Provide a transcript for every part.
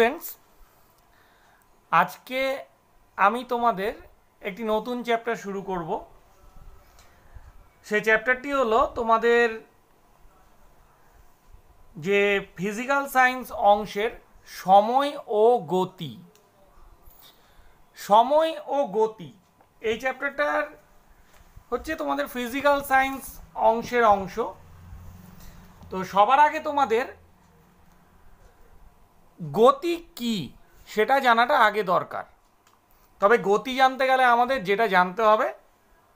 students আজকে আমি তোমাদের একটি নতুন চ্যাপ্টার শুরু করব সেই চ্যাপ্টারটি হলো তোমাদের যে ফিজিক্যাল সায়েন্স অংশের সময় ও গতি সময় ও গতি এই চ্যাপ্টারটার হচ্ছে তোমাদের ফিজিক্যাল সায়েন্স অংশের অংশ তো সবার আগে তোমাদের গতি কি সেটা জানাটা আগে দরকার তবে গতি জানতে গেলে আমাদের যেটা জানতে হবে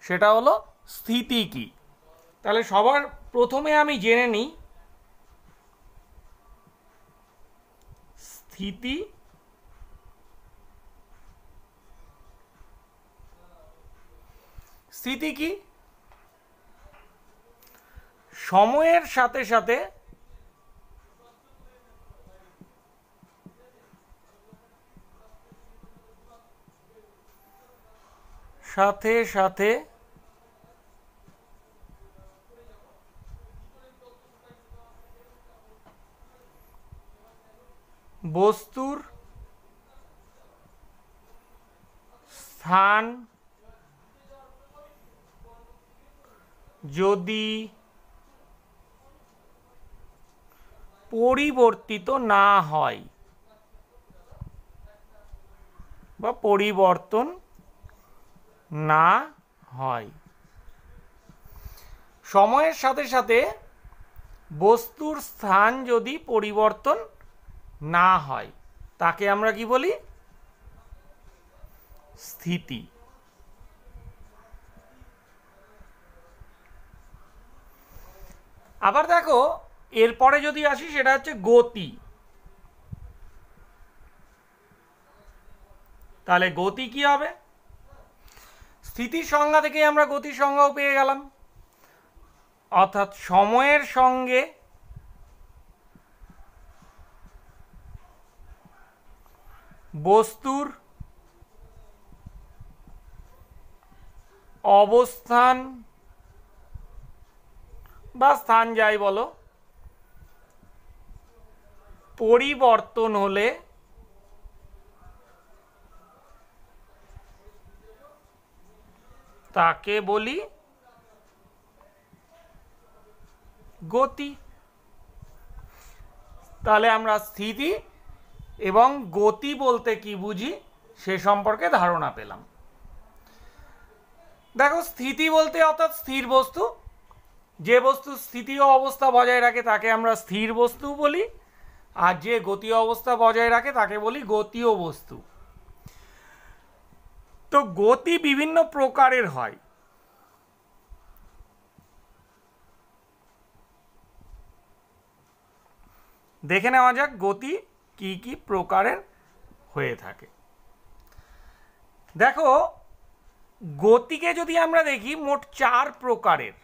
সেটা হলো স্থিতি কি তাহলে সবার প্রথমে আমি জেনে নিই স্থিতি স্থিতি কি সময়ের সাথে সাথে সাথে সাথে বস্তুর স্থান যদি পরিবর্তিত না হয় বা পরিবর্তন না হয় সময়ের সাথে সাথে বস্তুর স্থান যদি পরিবর্তন না হয় তাকে আমরা কি বলি স্থিতি আবার দেখো এরপরে যদি আসি সেটা হচ্ছে গতি তাহলে গতি কি হবে স্থিতির সংজ্ঞা থেকে আমরা গতির সংজ্ঞাও পেয়ে গেলাম অর্থাৎ সময়ের সঙ্গে বস্তুর অবস্থান বা স্থান যাই বলো পরিবর্তন হলে তাকে বলি গতি তাহলে আমরা স্থিতি এবং গতি বলতে কি বুঝি সে সম্পর্কে ধারণা পেলাম দেখো স্থিতি বলতে অর্থাৎ স্থির বস্তু যে বস্তু স্থিতীয় অবস্থা বজায় রাখে তাকে আমরা স্থির বস্তু বলি আর যে গতি অবস্থা বজায় রাখে তাকে বলি গতীয় বস্তু তো গতি বিভিন্ন প্রকারের হয় দেখে নেওয়া যাক গতি কি কি প্রকারের হয়ে থাকে দেখো গতিকে যদি আমরা দেখি মোট চার প্রকারের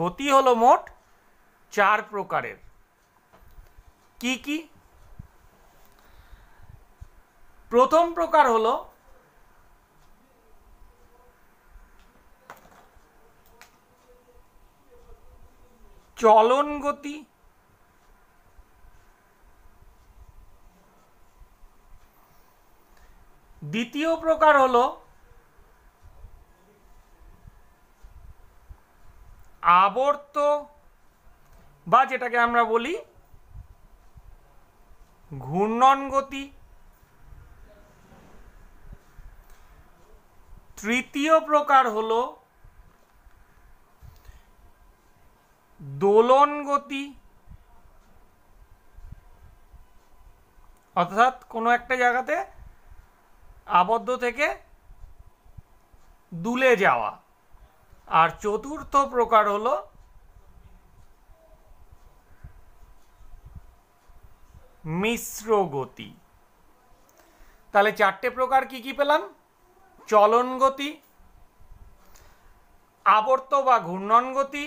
গতি হলো মোট চার প্রকারের কি কি প্রথম প্রকার হলো চলন গতি দ্বিতীয় প্রকার হলো আবর্ত বা যেটাকে আমরা বলি ঘূর্ণন গতি তৃতীয় প্রকার হল দোলন গতি অর্থাৎ কোনো একটা জায়গাতে আবদ্ধ থেকে দুলে যাওয়া আর চতুর্থ প্রকার হলো মিশ্র গতি তাহলে চারটে প্রকার কি কি পেলাম চলন গতি আবর্ত বা ঘূর্ণন গতি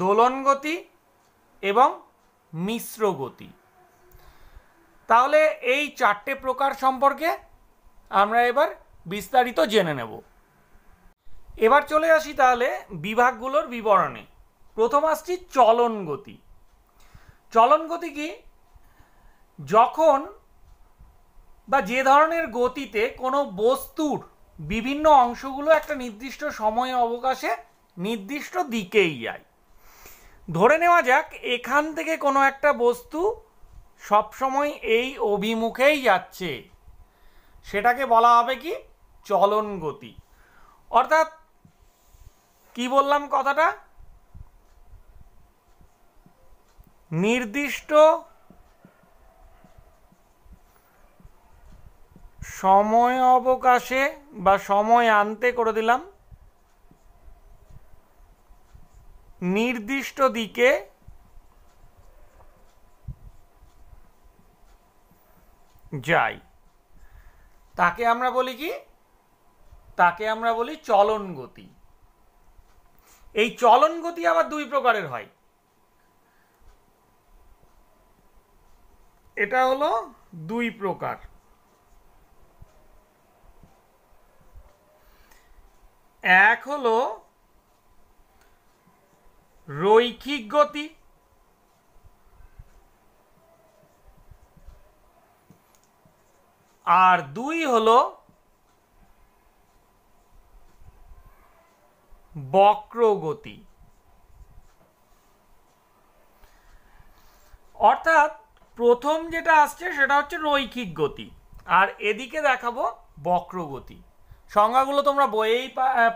দোলন গতি এবং মিশ্র গতি তাহলে এই চারটে প্রকার সম্পর্কে আমরা এবার বিস্তারিত জেনে নেব এবার চলে আসি তাহলে বিভাগগুলোর বিবরণে প্রথম আসছি চলন গতি চলন গতি কি যখন বা যে ধরনের গতিতে কোনো বস্তুর বিভিন্ন অংশগুলো একটা নির্দিষ্ট সময় অবকাশে নির্দিষ্ট দিকেই যায় ধরে নেওয়া যাক এখান থেকে কোনো একটা বস্তু সবসময় এই অভিমুখেই যাচ্ছে সেটাকে বলা হবে কি চলন গতি অর্থাৎ কি বললাম কথাটা নির্দিষ্ট সময় অবকাশে বা সময় আনতে করে দিলাম নির্দিষ্ট দিকে যাই তাকে আমরা বলি কি তাকে আমরা বলি চলন গতি এই চলন গতি আবার দুই প্রকারের হয় এটা হলো দুই প্রকার এক হলো রৈখিক গতি আর দুই হলো বক্রগতি অর্থাৎ প্রথম যেটা আসছে সেটা হচ্ছে রৈখিক গতি আর এদিকে দেখাবো বক্রগতি সংজ্ঞাগুলো তোমরা বইয়েই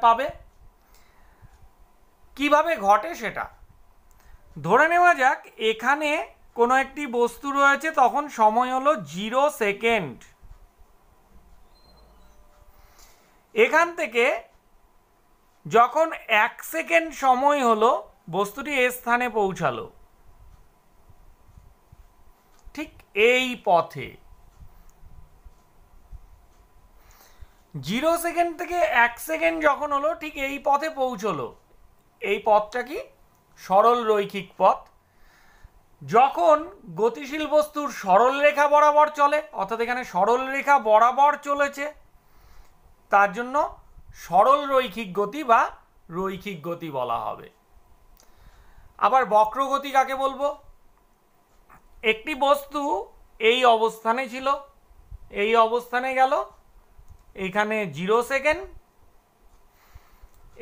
পাবে কিভাবে ঘটে সেটা ধরে নেওয়া যাক এখানে কোনো একটি বস্তু রয়েছে তখন সময় হলো জিরো সেকেন্ড এখান থেকে যখন এক সেকেন্ড সময় হলো বস্তুটি এ স্থানে পৌঁছালো ঠিক এই পথে জিরো সেকেন্ড থেকে এক সেকেন্ড যখন হলো ঠিক এই পথে পৌঁছলো এই পথটা কি সরল রৈখিক পথ যখন গতিশীল বস্তুর সরল রেখা বরাবর চলে অর্থাৎ এখানে সরল রেখা বরাবর চলেছে তার জন্য সরল রৈখিক গতি বা রৈখিক গতি বলা হবে আবার বক্রগতি কাকে বলবো একটি বস্তু এই অবস্থানে ছিল এই অবস্থানে গেল এখানে জিরো সেকেন্ড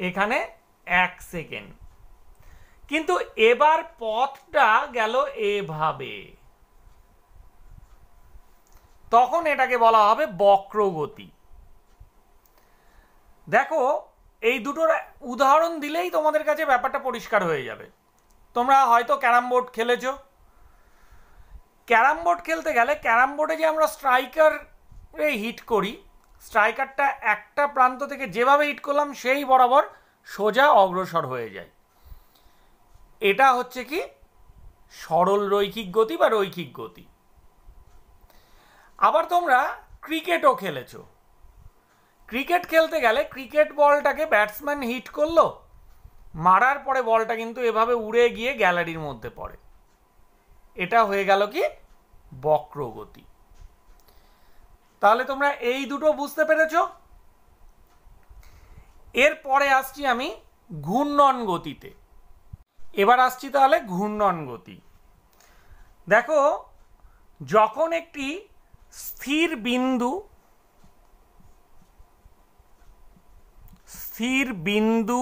এখানে এক সেকেন্ড কিন্তু এবার পথটা গেল এভাবে তখন এটাকে বলা হবে বক্রগতি দেখো এই দুটোর উদাহরণ দিলেই তোমাদের কাছে ব্যাপারটা পরিষ্কার হয়ে যাবে তোমরা হয়তো ক্যারাম বোর্ড খেলেছ ক্যারাম বোর্ড খেলতে গেলে ক্যারাম বোর্ডে যে আমরা স্ট্রাইকারে হিট করি স্ট্রাইকারটা একটা প্রান্ত থেকে যেভাবে হিট করলাম সেই বরাবর সোজা অগ্রসর হয়ে যায় এটা হচ্ছে কি সরল রৈখিক গতি বা রৈখিক গতি আবার তোমরা ক্রিকেটও খেলেছ ক্রিকেট খেলতে গেলে ক্রিকেট বলটাকে ব্যাটসম্যান হিট করলো মারার পরে বলটা কিন্তু এভাবে উড়ে গিয়ে গ্যালারির মধ্যে পড়ে এটা হয়ে গেল কি বক্রগতি তাহলে তোমরা এই দুটো বুঝতে পেরেছ এরপরে আসছি আমি ঘূর্ণন গতিতে এবার আসছি তাহলে ঘূর্ণন গতি দেখো যখন একটি স্থির বিন্দু স্থির বিন্দু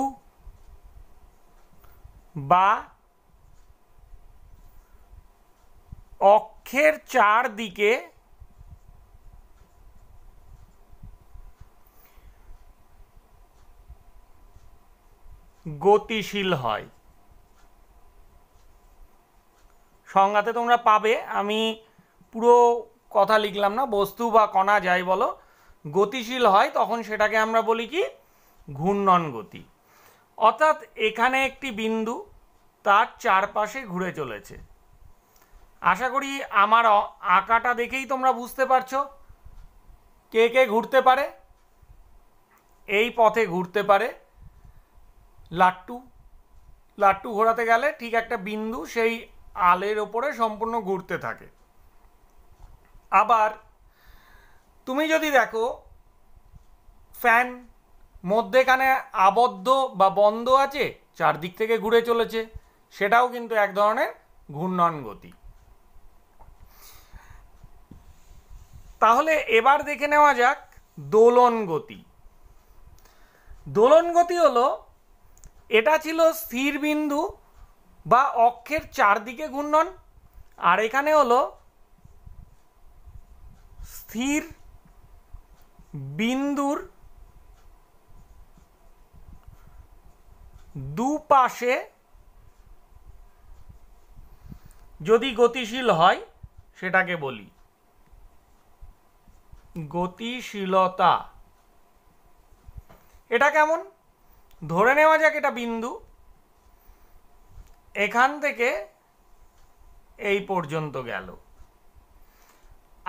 বা অক্ষের চারদিকে গতিশীল হয় সংজ্ঞাতে তোমরা পাবে আমি পুরো কথা লিখলাম না বস্তু বা কণা যাই বলো গতিশীল হয় তখন সেটাকে আমরা বলি কি ঘূর্ণন গতি অর্থাৎ এখানে একটি বিন্দু তার চারপাশে ঘুরে চলেছে আশা করি আমার আঁকাটা দেখেই তোমরা বুঝতে পারছো কে কে ঘুরতে পারে এই পথে ঘুরতে পারে লাট্টু লাট্টু ঘোরাতে গেলে ঠিক একটা বিন্দু সেই আলের ওপরে সম্পূর্ণ ঘুরতে থাকে আবার তুমি যদি দেখো ফ্যান মধ্যেখানে আবদ্ধ বা বন্ধ আছে চারদিক থেকে ঘুরে চলেছে সেটাও কিন্তু এক ধরনের ঘূর্ণন গতি তাহলে এবার দেখে নেওয়া যাক দোলন গতি দোলন গতি হলো এটা ছিল স্থির বিন্দু বা অক্ষের চারদিকে ঘূর্ণন আর এখানে হলো স্থির বিন্দুর দুপাশে যদি গতিশীল হয় সেটাকে বলি গতিশীলতা এটা কেমন ধরে নেওয়া যাক এটা বিন্দু এখান থেকে এই পর্যন্ত গেল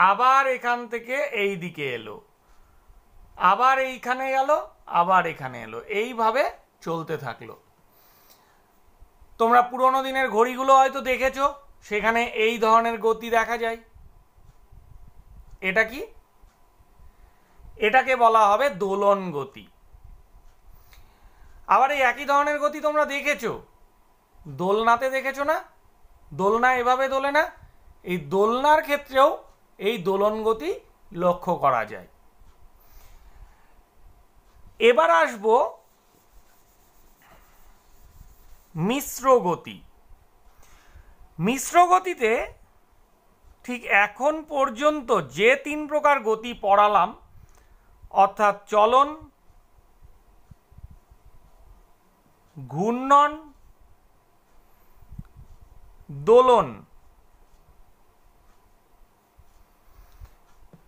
আবার এখান থেকে এই দিকে এলো আবার এইখানে গেল আবার এখানে এলো এইভাবে চলতে থাকলো তোমরা পুরোনো দিনের ঘড়িগুলো হয়তো দেখেছো সেখানে এই ধরনের গতি দেখা যায় এটা কি এটাকে বলা হবে দোলন গতি আবার এই একই ধরনের গতি তোমরা দেখেছো দোলনাতে দেখেছো না দোলনা এভাবে দোলে না এই দোলনার ক্ষেত্রেও এই দোলন গতি লক্ষ্য করা যায় এবার আসব মিশ্র গতি মিশ্র গতিতে ঠিক এখন পর্যন্ত যে তিন প্রকার গতি পড়ালাম অর্থাৎ চলন ঘূর্ণন দোলন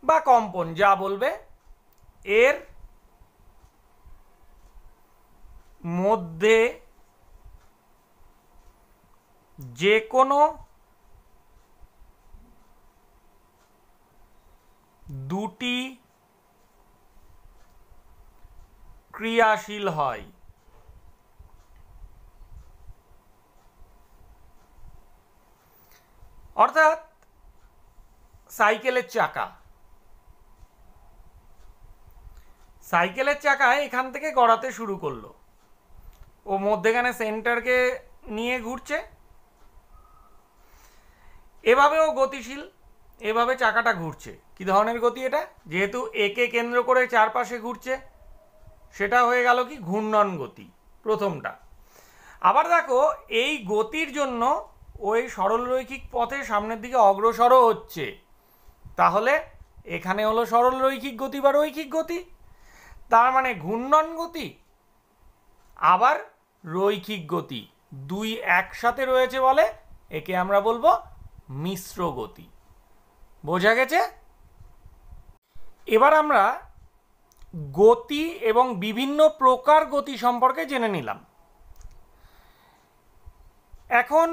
বা কম্পন যা বলবে এর মধ্যে যে কোনো দুটি ক্রিয়াশীল হয় অর্থাৎ সাইকেলের চাকা সাইকেলের চাকা এখান থেকে গড়াতে শুরু করলো ও মধ্যেখানে সেন্টারকে নিয়ে ঘুরছে এভাবেও গতিশীল এভাবে চাকাটা ঘুরছে কি ধরনের গতি এটা যেহেতু একে কেন্দ্র করে চারপাশে ঘুরছে সেটা হয়ে গেল কি ঘূর্ণন গতি প্রথমটা আবার দেখো এই গতির জন্য ওই সরলরৈখিক পথে সামনের দিকে অগ্রসরও হচ্ছে তাহলে এখানে হলো সরলরৈখিক গতি বা রৈখিক গতি তার মানে ঘূর্ণন গতি আবার রৈখিক গতি দুই একসাথে রয়েছে বলে একে আমরা বলবো মিশ্র গতি বোঝা গেছে এবার আমরা গতি এবং বিভিন্ন প্রকার গতি সম্পর্কে জেনে নিলাম এখন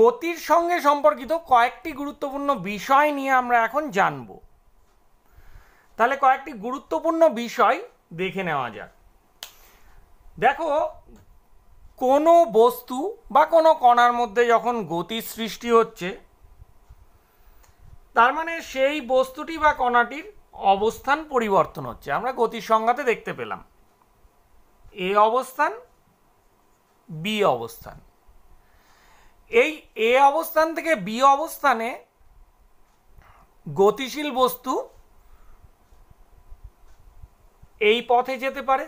গতির সঙ্গে সম্পর্কিত কয়েকটি গুরুত্বপূর্ণ বিষয় নিয়ে আমরা এখন জানব তাহলে কয়েকটি গুরুত্বপূর্ণ বিষয় দেখে নেওয়া যাক দেখো কোনো বস্তু বা কোনো কণার মধ্যে যখন গতির সৃষ্টি হচ্ছে তার মানে সেই বস্তুটি বা কণাটির অবস্থান পরিবর্তন হচ্ছে আমরা গতির সংজ্ঞাতে দেখতে পেলাম এ অবস্থান বি অবস্থান এই এ অবস্থান থেকে বি অবস্থানে গতিশীল বস্তু এই পথে যেতে পারে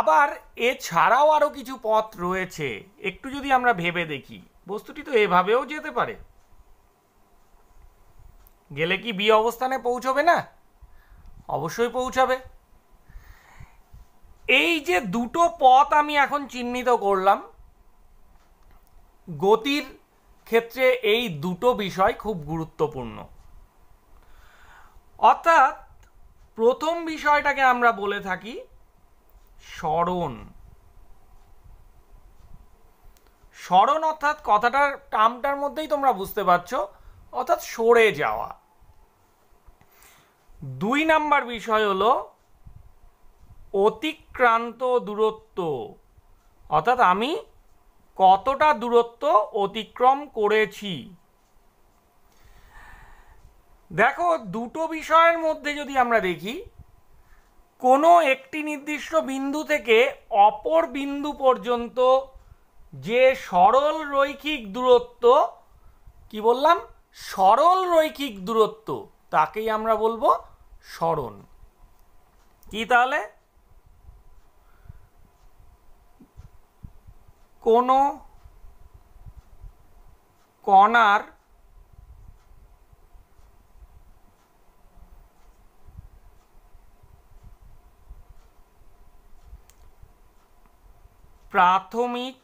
আবার এছাড়াও আরও কিছু পথ রয়েছে একটু যদি আমরা ভেবে দেখি বস্তুটি তো এভাবেও যেতে পারে গেলে কি বি অবস্থানে পৌঁছবে না অবশ্যই পৌঁছাবে এই যে দুটো পথ আমি এখন চিহ্নিত করলাম গতির ক্ষেত্রে এই দুটো বিষয় খুব গুরুত্বপূর্ণ অর্থাৎ প্রথম বিষয়টাকে আমরা বলে থাকি স্মরণ স্মরণ অর্থাৎ কথাটার টামটার মধ্যেই তোমরা বুঝতে পারছো অর্থাৎ সরে যাওয়া দুই নাম্বার বিষয় হলো অতিক্রান্ত দূরত্ব অর্থাৎ আমি কতটা দূরত্ব অতিক্রম করেছি দেখো দুটো বিষয়ের মধ্যে যদি আমরা দেখি কোনো একটি নির্দিষ্ট বিন্দু থেকে অপর বিন্দু পর্যন্ত যে সরল রৈখিক দূরত্ব কি বললাম সরল রৈখিক দূরত্ব তাকেই আমরা বলবো সরণ কি তাহলে কোনো কণার প্রাথমিক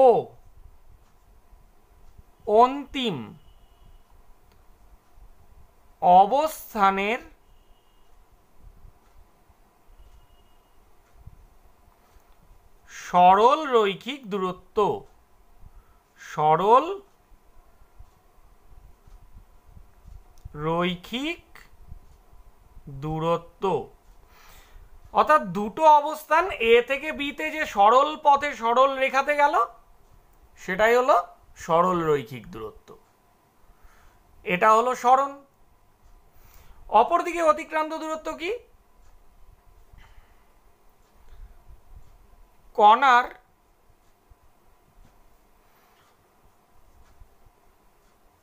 ও অন্তিম অবস্থানের সরল রৈখিক দূরত্ব সরল রৈখিক দূরত্ব অর্থাৎ দুটো অবস্থান এ থেকে বিতে যে সরল পথে সরল রেখাতে গেল সেটাই হলো সরল রৈখিক দূরত্ব এটা হলো সরণ অপরদিকে অতিক্রান্ত দূরত্ব কি কণার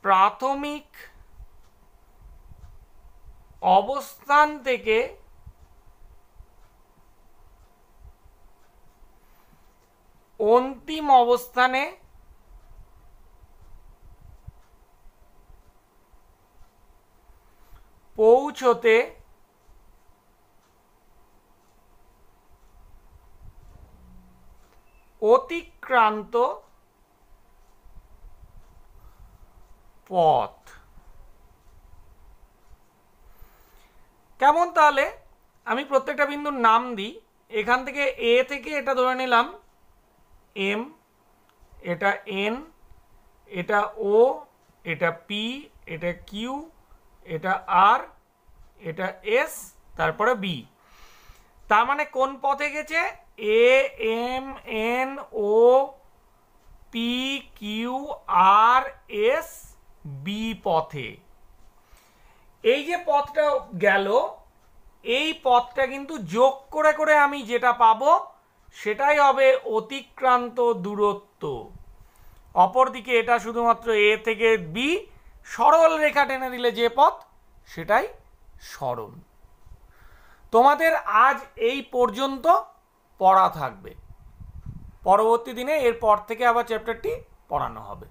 প্রাথমিক অবস্থান থেকে অন্তিম অবস্থানে পৌঁছতে অতিক্রান্ত পথ কেমন তাহলে আমি প্রত্যেকটা বিন্দুর নাম দিই এখান থেকে এ থেকে এটা ধরে নিলাম এম এটা এন এটা ও এটা পি এটা কিউ এটা আর এটা এস তারপরে বি তার মানে কোন পথে গেছে A M N O P Q R S B পথে এই যে পথটা গেল এই পথটা কিন্তু যোগ করে করে আমি যেটা পাবো সেটাই হবে অতিক্রান্ত দূরত্ব অপরদিকে এটা শুধুমাত্র এ থেকে বি সরল রেখা টেনে দিলে যে পথ সেটাই সরল তোমাদের আজ এই পর্যন্ত পড়া থাকবে পরবর্তী দিনে এরপর থেকে আবার চ্যাপ্টারটি পড়ানো হবে